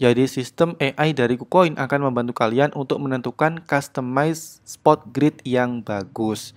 Jadi sistem AI dari KuCoin akan membantu kalian untuk menentukan customize spot grid yang bagus.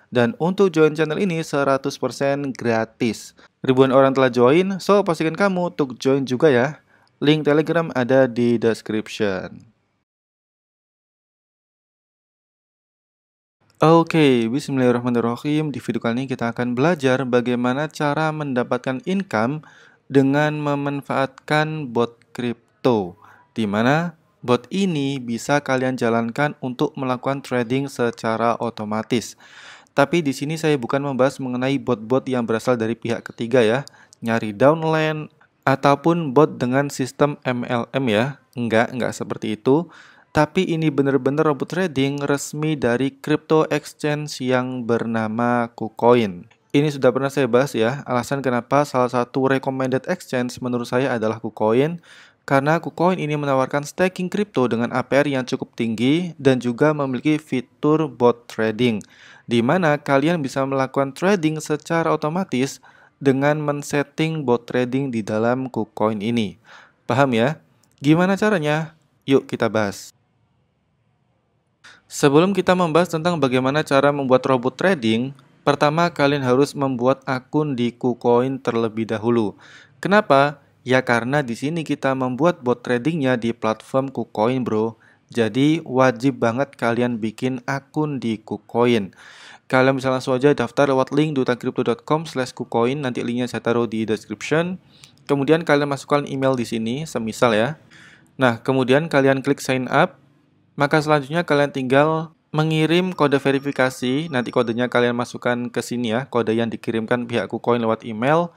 Dan untuk join channel ini 100% gratis. Ribuan orang telah join, so pastikan kamu untuk join juga ya. Link Telegram ada di description. Oke, okay, bismillahirrahmanirrahim. Di video kali ini kita akan belajar bagaimana cara mendapatkan income dengan memanfaatkan bot kripto. Di mana bot ini bisa kalian jalankan untuk melakukan trading secara otomatis. Tapi di sini saya bukan membahas mengenai bot-bot yang berasal dari pihak ketiga ya, nyari downline ataupun bot dengan sistem MLM ya. Enggak, enggak seperti itu. Tapi ini benar-benar robot trading resmi dari crypto exchange yang bernama KuCoin. Ini sudah pernah saya bahas ya, alasan kenapa salah satu recommended exchange menurut saya adalah KuCoin karena KuCoin ini menawarkan staking crypto dengan APR yang cukup tinggi dan juga memiliki fitur bot trading di mana kalian bisa melakukan trading secara otomatis dengan men-setting bot trading di dalam KuCoin ini. Paham ya? Gimana caranya? Yuk kita bahas. Sebelum kita membahas tentang bagaimana cara membuat robot trading, pertama kalian harus membuat akun di KuCoin terlebih dahulu. Kenapa? Ya karena di sini kita membuat bot tradingnya di platform KuCoin bro. Jadi wajib banget kalian bikin akun di KuCoin. Kalian bisa langsung aja daftar lewat link dutakrypto.com slash kucoin. Nanti linknya saya taruh di description. Kemudian kalian masukkan email di sini, semisal ya. Nah, kemudian kalian klik sign up. Maka selanjutnya kalian tinggal mengirim kode verifikasi. Nanti kodenya kalian masukkan ke sini ya, kode yang dikirimkan pihak KuCoin lewat email.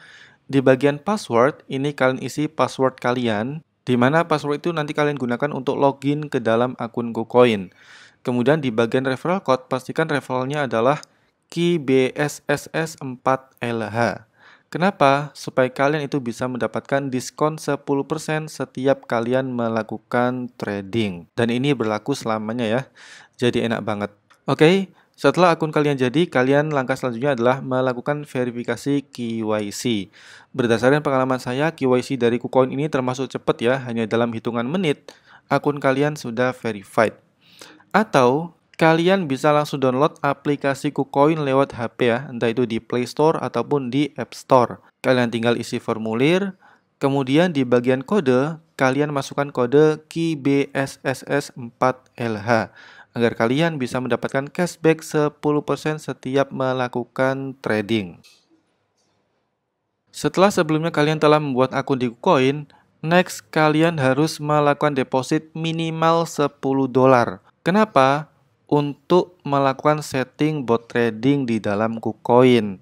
Di bagian password, ini kalian isi password kalian, di mana password itu nanti kalian gunakan untuk login ke dalam akun KuCoin. Kemudian di bagian referral code, pastikan referralnya adalah key BSSS4LH. Kenapa? Supaya kalian itu bisa mendapatkan diskon 10% setiap kalian melakukan trading. Dan ini berlaku selamanya ya. Jadi enak banget. Oke, okay, setelah akun kalian jadi, kalian langkah selanjutnya adalah melakukan verifikasi KYC. Berdasarkan pengalaman saya, KYC dari KuCoin ini termasuk cepat ya, hanya dalam hitungan menit akun kalian sudah verified. Atau kalian bisa langsung download aplikasi KuCoin lewat HP ya, entah itu di Play Store ataupun di App Store. Kalian tinggal isi formulir, kemudian di bagian kode, kalian masukkan kode kbsss 4 lh agar kalian bisa mendapatkan cashback 10% setiap melakukan trading. Setelah sebelumnya kalian telah membuat akun di KuCoin, next kalian harus melakukan deposit minimal 10 dolar Kenapa? Untuk melakukan setting bot trading di dalam KuCoin.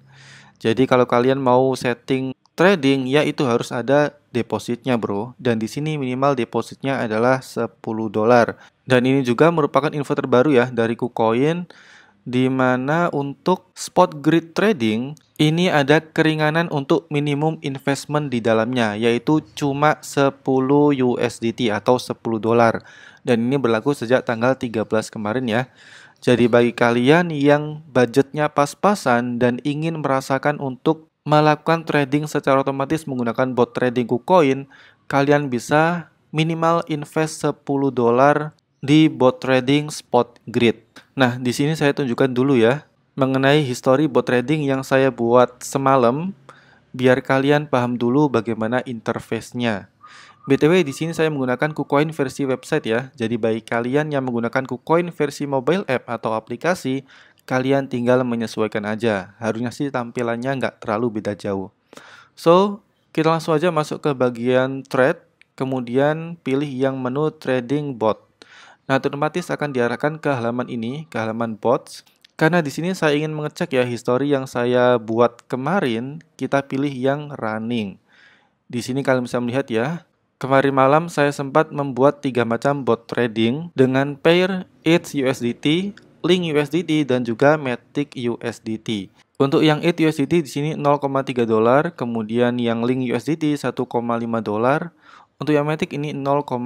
Jadi kalau kalian mau setting trading ya itu harus ada depositnya bro dan di sini minimal depositnya adalah 10 dolar. Dan ini juga merupakan info terbaru ya dari KuCoin di mana untuk spot grid trading ini ada keringanan untuk minimum investment di dalamnya yaitu cuma 10 USDT atau 10 dolar dan ini berlaku sejak tanggal 13 kemarin ya. Jadi bagi kalian yang budgetnya pas-pasan dan ingin merasakan untuk melakukan trading secara otomatis menggunakan bot trading KuCoin, kalian bisa minimal invest 10 dolar di bot trading spot grid. Nah, di sini saya tunjukkan dulu ya mengenai histori bot trading yang saya buat semalam biar kalian paham dulu bagaimana interface-nya. BTW di sini saya menggunakan KuCoin versi website ya. Jadi baik kalian yang menggunakan KuCoin versi mobile app atau aplikasi, kalian tinggal menyesuaikan aja. Harusnya sih tampilannya nggak terlalu beda jauh. So, kita langsung aja masuk ke bagian trade, kemudian pilih yang menu trading bot. Nah, otomatis akan diarahkan ke halaman ini, ke halaman bots. Karena di sini saya ingin mengecek ya histori yang saya buat kemarin, kita pilih yang running. Di sini kalian bisa melihat ya, Kemarin malam saya sempat membuat tiga macam bot trading dengan pair ETH USDT, Link USDT dan juga Matic USDT. Untuk yang ETH USDT di sini 0,3 dolar, kemudian yang Link USDT 1,5 dolar, untuk yang Matic ini 0,1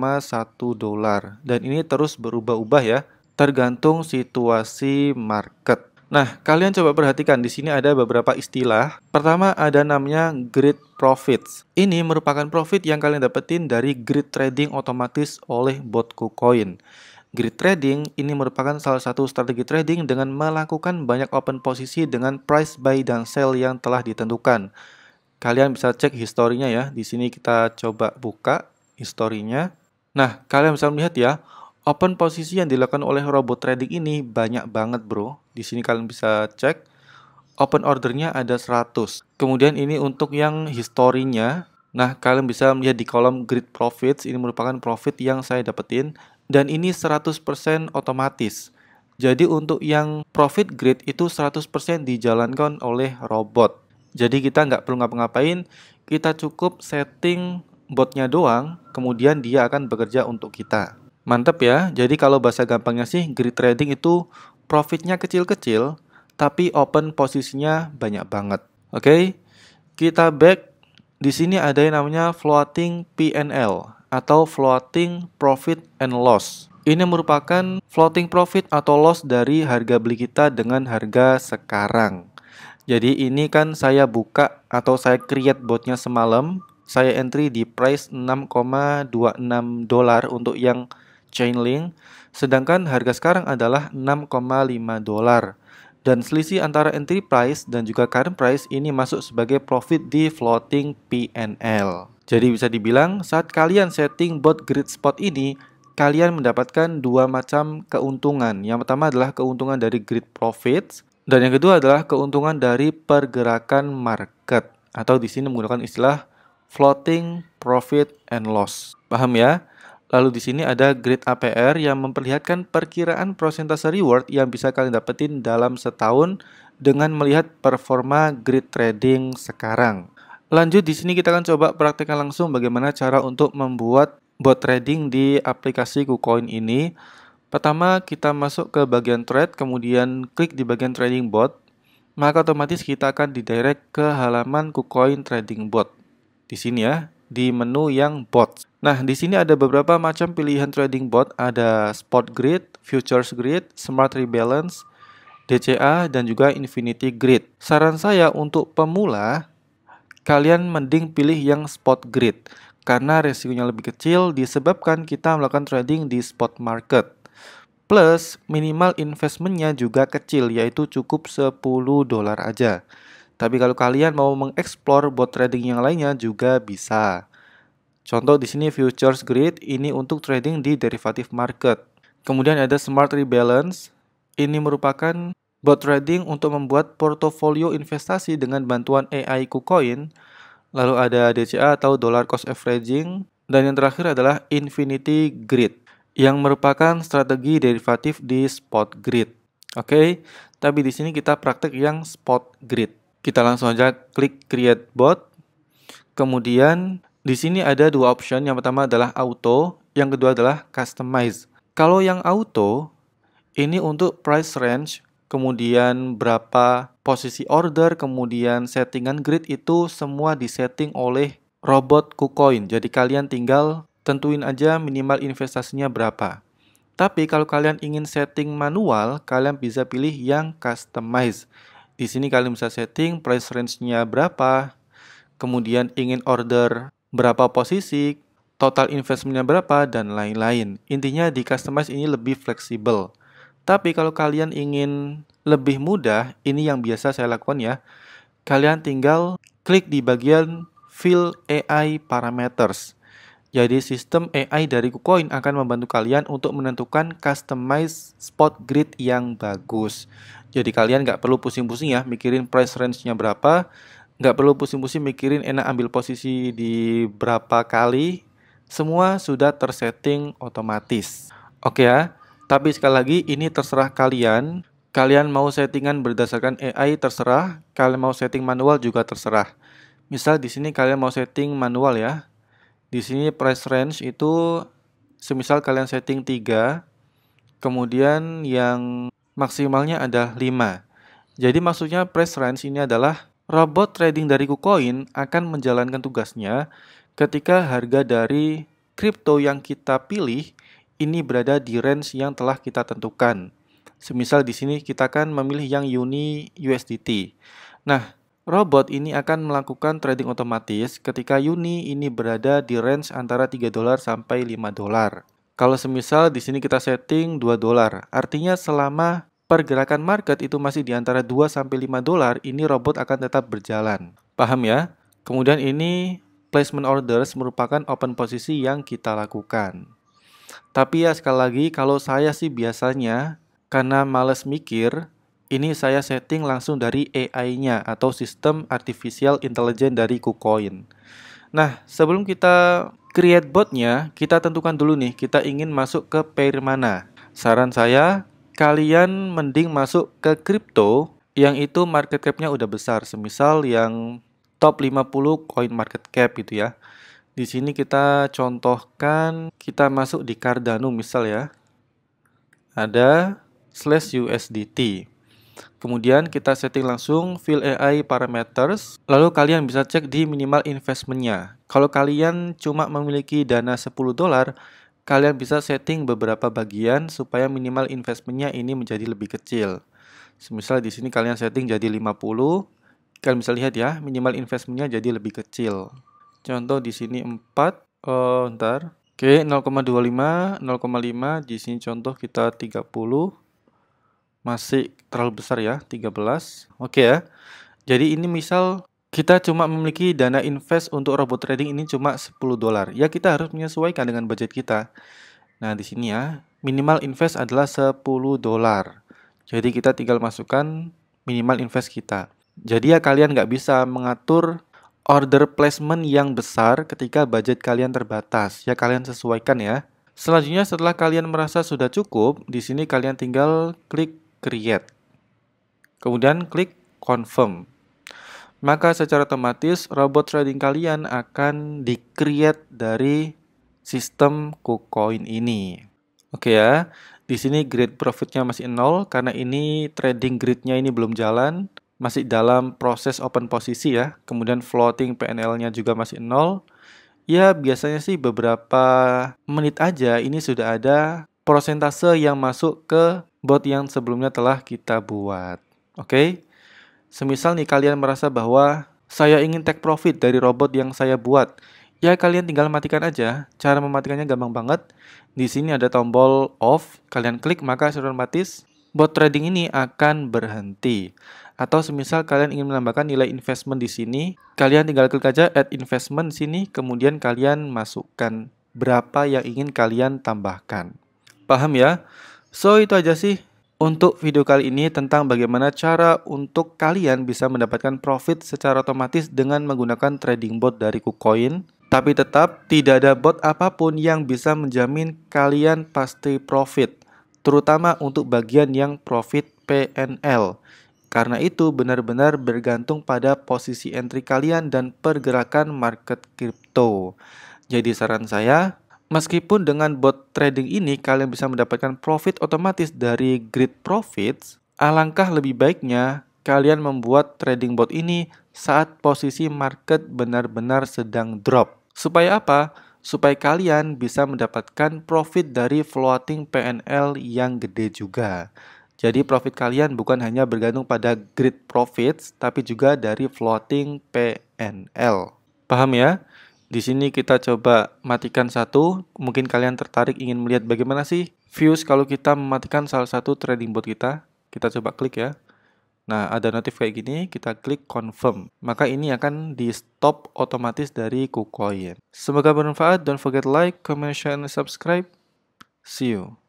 dolar dan ini terus berubah-ubah ya, tergantung situasi market. Nah, kalian coba perhatikan di sini ada beberapa istilah. Pertama ada namanya grid profits. Ini merupakan profit yang kalian dapetin dari grid trading otomatis oleh bot KuCoin. Grid trading ini merupakan salah satu strategi trading dengan melakukan banyak open posisi dengan price buy dan sell yang telah ditentukan. Kalian bisa cek historinya ya. Di sini kita coba buka historinya. Nah, kalian bisa melihat ya, open posisi yang dilakukan oleh robot trading ini banyak banget bro. Di sini kalian bisa cek open ordernya ada 100. Kemudian ini untuk yang historinya. Nah, kalian bisa melihat di kolom grid profits, ini merupakan profit yang saya dapetin dan ini 100% otomatis. Jadi untuk yang profit grid itu 100% dijalankan oleh robot. Jadi kita nggak perlu ngapa-ngapain, kita cukup setting botnya doang, kemudian dia akan bekerja untuk kita. Mantap ya. Jadi kalau bahasa gampangnya sih grid trading itu profitnya kecil-kecil tapi open posisinya banyak banget. Oke. Okay? Kita back di sini ada yang namanya floating PNL atau floating profit and loss. Ini merupakan floating profit atau loss dari harga beli kita dengan harga sekarang. Jadi ini kan saya buka atau saya create botnya semalam, saya entry di price 6,26 dolar untuk yang Chainlink, sedangkan harga sekarang adalah 6,5 dolar. Dan selisih antara entry price dan juga current price ini masuk sebagai profit di floating PNL. Jadi bisa dibilang saat kalian setting bot grid spot ini, kalian mendapatkan dua macam keuntungan. Yang pertama adalah keuntungan dari grid profits dan yang kedua adalah keuntungan dari pergerakan market atau di sini menggunakan istilah floating profit and loss. Paham ya? Lalu di sini ada Grid APR yang memperlihatkan perkiraan prosentase reward yang bisa kalian dapetin dalam setahun dengan melihat performa grid trading sekarang. Lanjut di sini kita akan coba praktekkan langsung bagaimana cara untuk membuat bot trading di aplikasi KuCoin ini. Pertama kita masuk ke bagian trade, kemudian klik di bagian trading bot, maka otomatis kita akan di didirect ke halaman KuCoin trading bot. Di sini ya, di menu yang bot. Nah, di sini ada beberapa macam pilihan trading bot, ada spot grid, futures grid, smart rebalance, DCA dan juga infinity grid. Saran saya untuk pemula, kalian mending pilih yang spot grid karena resikonya lebih kecil disebabkan kita melakukan trading di spot market. Plus, minimal investmentnya juga kecil, yaitu cukup 10 dolar aja. Tapi kalau kalian mau mengeksplor bot trading yang lainnya juga bisa. Contoh di sini futures grid ini untuk trading di derivative market. Kemudian ada smart rebalance. Ini merupakan bot trading untuk membuat portofolio investasi dengan bantuan AI KuCoin. Lalu ada DCA atau dollar cost averaging dan yang terakhir adalah infinity grid yang merupakan strategi derivatif di spot grid. Oke, okay? tapi di sini kita praktek yang spot grid. Kita langsung aja klik create bot. Kemudian di sini ada dua option. Yang pertama adalah auto, yang kedua adalah customize. Kalau yang auto ini untuk price range, kemudian berapa posisi order, kemudian settingan grid itu semua disetting oleh robot KuCoin. Jadi kalian tinggal tentuin aja minimal investasinya berapa. Tapi kalau kalian ingin setting manual, kalian bisa pilih yang customize. Di sini kalian bisa setting price range-nya berapa, kemudian ingin order berapa posisi, total investment-nya berapa, dan lain-lain. Intinya di customize ini lebih fleksibel. Tapi kalau kalian ingin lebih mudah, ini yang biasa saya lakukan ya, kalian tinggal klik di bagian fill AI parameters. Jadi sistem AI dari KuCoin akan membantu kalian untuk menentukan customize spot grid yang bagus. Jadi kalian nggak perlu pusing-pusing ya mikirin price range-nya berapa, nggak perlu pusing-pusing mikirin enak ambil posisi di berapa kali, semua sudah tersetting otomatis. Oke ya, tapi sekali lagi ini terserah kalian. Kalian mau settingan berdasarkan AI terserah, kalian mau setting manual juga terserah. Misal di sini kalian mau setting manual ya. Di sini price range itu semisal kalian setting 3, kemudian yang maksimalnya ada 5. Jadi maksudnya press range ini adalah robot trading dari KuCoin akan menjalankan tugasnya ketika harga dari kripto yang kita pilih ini berada di range yang telah kita tentukan. Semisal di sini kita akan memilih yang Uni USDT. Nah, robot ini akan melakukan trading otomatis ketika Uni ini berada di range antara 3 dolar sampai 5 dolar. Kalau semisal di sini kita setting 2 dolar, artinya selama pergerakan market itu masih di antara 2 sampai 5 dolar, ini robot akan tetap berjalan. Paham ya? Kemudian ini placement orders merupakan open posisi yang kita lakukan. Tapi ya sekali lagi kalau saya sih biasanya karena males mikir, ini saya setting langsung dari AI-nya atau sistem artificial intelligence dari KuCoin. Nah, sebelum kita create botnya, kita tentukan dulu nih kita ingin masuk ke pair mana. Saran saya, kalian mending masuk ke crypto yang itu market cap-nya udah besar. Semisal yang top 50 coin market cap gitu ya. Di sini kita contohkan kita masuk di Cardano misal ya. Ada slash USDT. Kemudian kita setting langsung fill AI parameters. Lalu kalian bisa cek di minimal investmentnya. Kalau kalian cuma memiliki dana 10 dolar, kalian bisa setting beberapa bagian supaya minimal investmentnya ini menjadi lebih kecil. Semisal di sini kalian setting jadi 50, kalian bisa lihat ya, minimal investmentnya jadi lebih kecil. Contoh di sini 4, oh, eh, ntar. Oke, 0,25, 0,5, di sini contoh kita 30, masih terlalu besar ya, 13. Oke ya, jadi ini misal kita cuma memiliki dana invest untuk robot trading ini cuma 10 dolar. Ya kita harus menyesuaikan dengan budget kita. Nah, di sini ya, minimal invest adalah 10 dolar. Jadi kita tinggal masukkan minimal invest kita. Jadi ya kalian nggak bisa mengatur order placement yang besar ketika budget kalian terbatas. Ya kalian sesuaikan ya. Selanjutnya setelah kalian merasa sudah cukup, di sini kalian tinggal klik create. Kemudian klik confirm maka secara otomatis robot trading kalian akan di-create dari sistem KuCoin ini. Oke ya, di sini grade profitnya masih nol karena ini trading gridnya ini belum jalan, masih dalam proses open posisi ya. Kemudian floating PNL-nya juga masih nol. Ya biasanya sih beberapa menit aja ini sudah ada persentase yang masuk ke bot yang sebelumnya telah kita buat. Oke, Semisal nih kalian merasa bahwa saya ingin take profit dari robot yang saya buat. Ya kalian tinggal matikan aja. Cara mematikannya gampang banget. Di sini ada tombol off, kalian klik maka secara otomatis bot trading ini akan berhenti. Atau semisal kalian ingin menambahkan nilai investment di sini, kalian tinggal klik aja add investment sini, kemudian kalian masukkan berapa yang ingin kalian tambahkan. Paham ya? So itu aja sih untuk video kali ini tentang bagaimana cara untuk kalian bisa mendapatkan profit secara otomatis dengan menggunakan trading bot dari KuCoin. Tapi tetap tidak ada bot apapun yang bisa menjamin kalian pasti profit, terutama untuk bagian yang profit PNL. Karena itu benar-benar bergantung pada posisi entry kalian dan pergerakan market crypto. Jadi saran saya, Meskipun dengan bot trading ini kalian bisa mendapatkan profit otomatis dari grid profits, alangkah lebih baiknya kalian membuat trading bot ini saat posisi market benar-benar sedang drop. Supaya apa? Supaya kalian bisa mendapatkan profit dari floating PNL yang gede juga. Jadi profit kalian bukan hanya bergantung pada grid profits, tapi juga dari floating PNL. Paham ya? Di sini kita coba matikan satu. Mungkin kalian tertarik ingin melihat bagaimana sih views kalau kita mematikan salah satu trading bot kita. Kita coba klik ya. Nah, ada notif kayak gini, kita klik confirm. Maka ini akan di stop otomatis dari KuCoin. Semoga bermanfaat. Don't forget like, comment, share, and subscribe. See you.